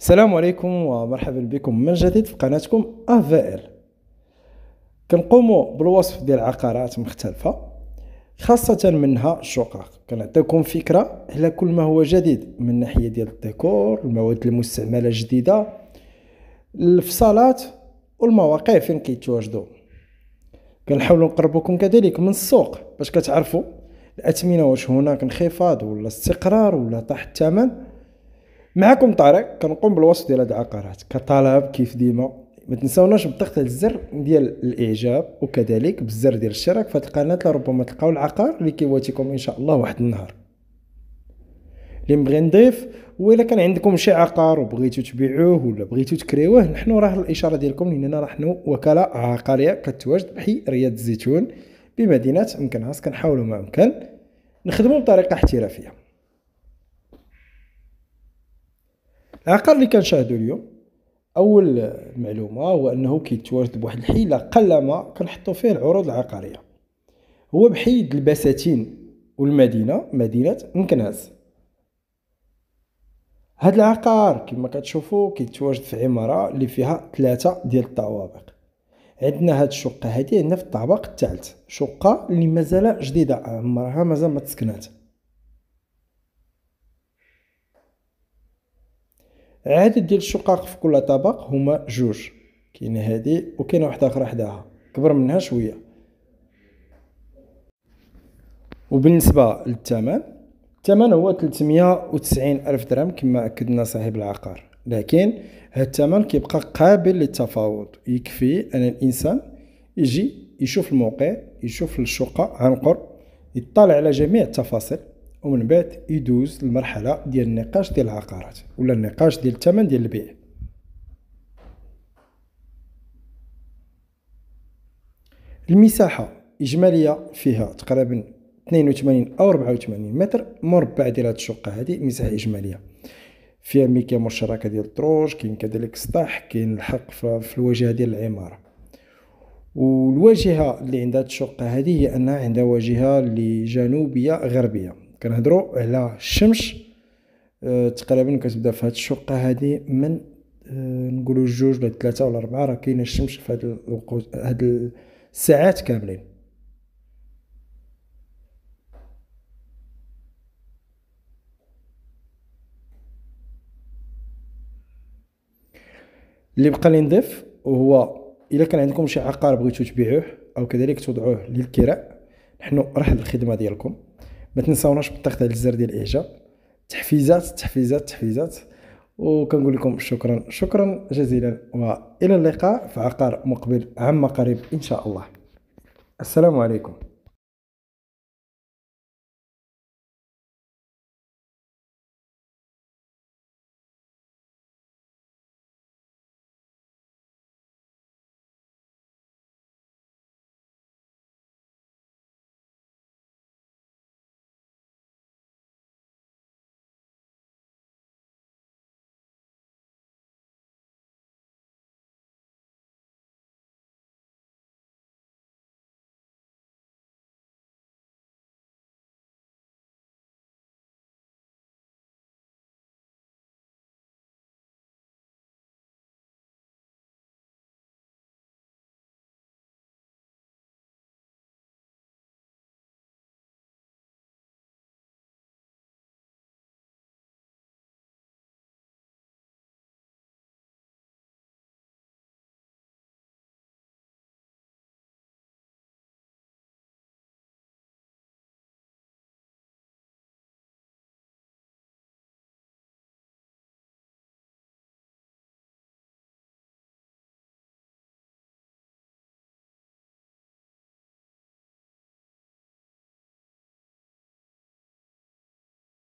السلام عليكم ومرحبا بكم من جديد في قناتكم افائل كنقوم بالوصف ديال عقارات مختلفه خاصه منها الشقق كنعطيكم فكره على كل ما هو جديد من ناحيه ديال الديكور المواد المستعمله الجديده الفصالات والمواقع فين كيتواجدوا كنحاول نقربكم كذلك من السوق باش كتعرفوا الاثمنه واش هناك انخفاض ولا استقرار ولا طاح الثمن معكم طارق كنقوم بالوصف ديال هاد العقارات كطلب كيف ديما ما تنساوناش بالضغط على الزر ديال الاعجاب وكذلك بالزر ديال الاشتراك في القناه لربما تلقاو العقار اللي كيواتيكم ان شاء الله واحد النهار اللي بغي نضيف وإلا كان عندكم شي عقار وبغيتو تبيعوه ولا بغيتو تكريوه نحن راه الاشاره ديالكم لاننا نحن وكاله عقاريه كتواجد بحي رياض الزيتون بمدينه امكنهاس كنحاولوا ما امكن نخدموا بطريقه احترافيه العقار اللي كنشاهدو اليوم اول معلومه هو انه كيتوارث بواحد الحيله قلما كنحطو فيه العروض العقاريه هو بحيد البساتين والمدينه مدينه مكناس هاد العقار كما كتشوفوا كيتواجد في عماره اللي فيها ثلاثه ديال الطوابق عندنا هاد الشقه هادي عندنا في الطابق الثالث شقه اللي مازال جديده عمرها مازال ما تسكنات عدد ديال الشقق في كل طبق هما جوج كاينه هذه وكاينه واحده اخرى حداها كبر منها شويه وبالنسبه للثمن الثمن هو 390 الف درهم كما اكدنا صاحب العقار لكن هذا الثمن كيبقى قابل للتفاوض يكفي ان الانسان يجي يشوف الموقع يشوف الشقه عن قرب يطلع على جميع التفاصيل ومن بعد يدوز للمرحله ديال النقاش ديال العقارات ولا النقاش ديال الثمن ديال البيع المساحه اجماليه فيها تقريبا 82 او 84 متر مربع ديال هاد الشقه هادي مساحه اجماليه فيها كاين مشتركه ديال الدروج كاين كذلك السطح كاين الحق في الواجهه ديال العماره والواجهه اللي عندها الشقه هذه هي انها عندها واجهه لجنوبيه جنوبيه غربيه كنهضروا على الشمس أه تقريبا كتبدا في هذه الشقه هذه من أه نقولوا جوج ولا ثلاثه ولا اربعه راه كاينه الشمس في هاد الوقت هاد الساعات كاملين اللي بقى لي نضيف وهو الا كان عندكم شي عقار بغيتو تبيعوه او كذلك توضعوه للكراء نحن راه الخدمه ديالكم ما تنساوناش بالضغط على الزر ديال الاعجاب تحفيزات تحفيزات تحفيزات وكنقول لكم شكرا شكرا جزيلا والى اللقاء في عقار مقبل عما قريب ان شاء الله السلام عليكم